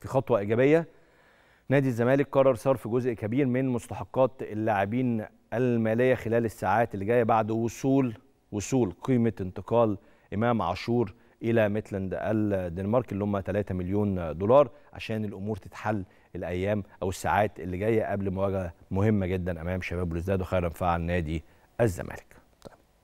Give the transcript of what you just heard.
في خطوه ايجابيه نادي الزمالك قرر صرف جزء كبير من مستحقات اللاعبين الماليه خلال الساعات اللي جايه بعد وصول وصول قيمه انتقال امام عاشور الى ميتلاند الدنمارك اللي هم 3 مليون دولار عشان الامور تتحل الايام او الساعات اللي جايه قبل مواجهه مهمه جدا امام شباب بلوزداد وخيرا فعل نادي الزمالك